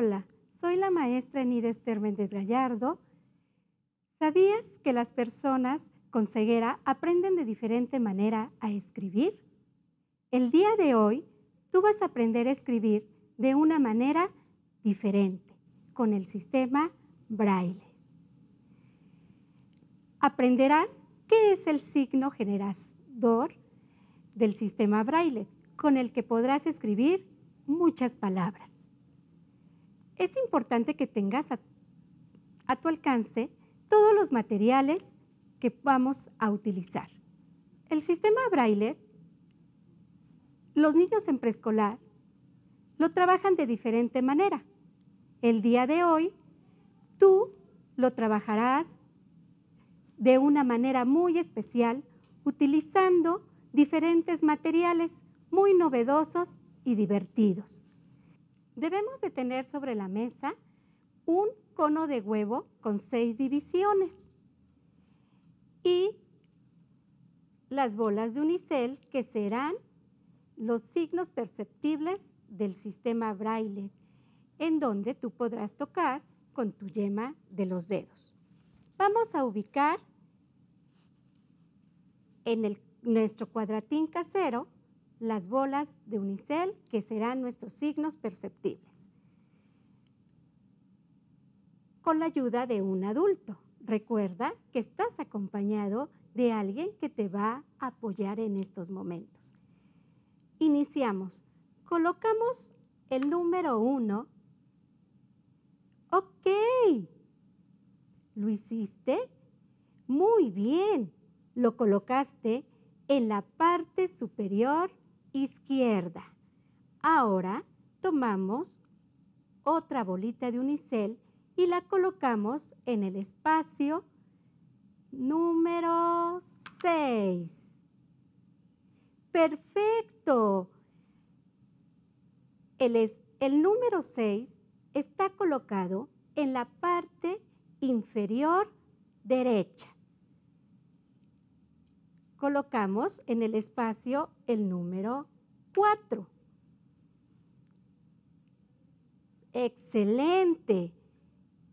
Hola, soy la maestra Enides Terméndez Gallardo. ¿Sabías que las personas con ceguera aprenden de diferente manera a escribir? El día de hoy tú vas a aprender a escribir de una manera diferente con el sistema braille. Aprenderás qué es el signo generador del sistema braille, con el que podrás escribir muchas palabras es importante que tengas a, tu alcance todos los materiales que vamos a utilizar. El sistema Braille, los niños en preescolar lo trabajan de diferente manera. El día de hoy, tú lo trabajarás de una manera muy especial utilizando diferentes materiales muy novedosos y divertidos debemos de tener sobre la mesa un cono de huevo con seis divisiones y las bolas de unicel que serán los signos perceptibles del sistema braille, en donde tú podrás tocar con tu yema de los dedos. Vamos a ubicar en nuestro cuadratín casero las bolas de unicel que serán nuestros signos perceptibles. Con la ayuda de un adulto. Recuerda que estás acompañado de alguien que te va a apoyar en estos momentos. Iniciamos. Colocamos el número uno. Ok. ¿Lo hiciste? Muy bien. Lo colocaste en la parte superior izquierda. Ahora tomamos otra bolita de unicel y la colocamos en el espacio número 6. ¡Perfecto! El, el número 6 está colocado en la parte inferior derecha colocamos en el espacio el número 4. ¡Excelente!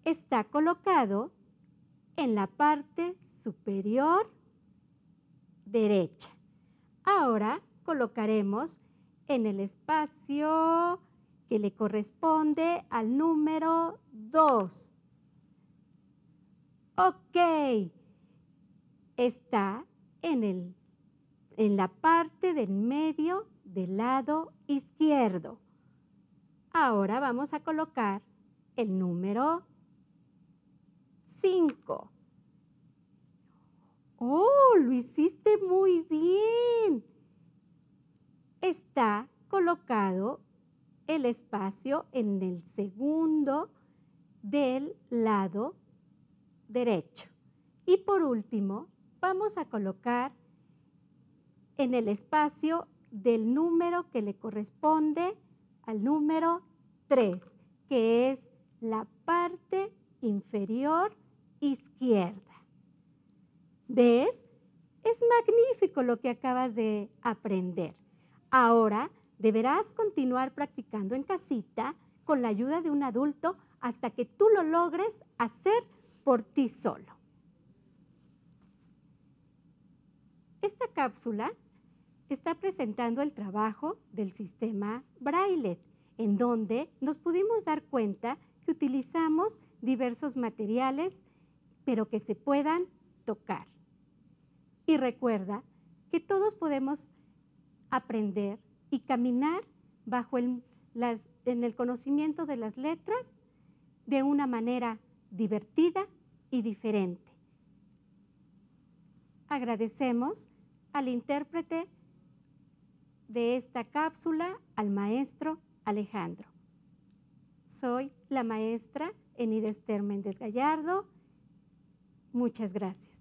Está colocado en la parte superior derecha. Ahora colocaremos en el espacio que le corresponde al número 2. Ok, está en, la parte del medio del lado izquierdo. Ahora vamos a colocar el número 5. ¡Oh, lo hiciste muy bien! Está colocado el espacio en el segundo del lado derecho. Y por último, vamos a colocar en el espacio del número que le corresponde al número 3, que es la parte inferior izquierda. ¿Ves? Es magnífico lo que acabas de aprender. Ahora deberás continuar practicando en casita con la ayuda de un adulto hasta que tú lo logres hacer por ti solo. Esta cápsula está presentando el trabajo del sistema Braille, en donde nos pudimos dar cuenta que utilizamos diversos materiales, pero que se puedan tocar. Y recuerda que todos podemos aprender y caminar bajo el, en el conocimiento de las letras de una manera divertida y diferente. Agradecemos al intérprete de esta cápsula, al maestro Alejandro. Soy la maestra Enida Méndez Gallardo. Muchas gracias.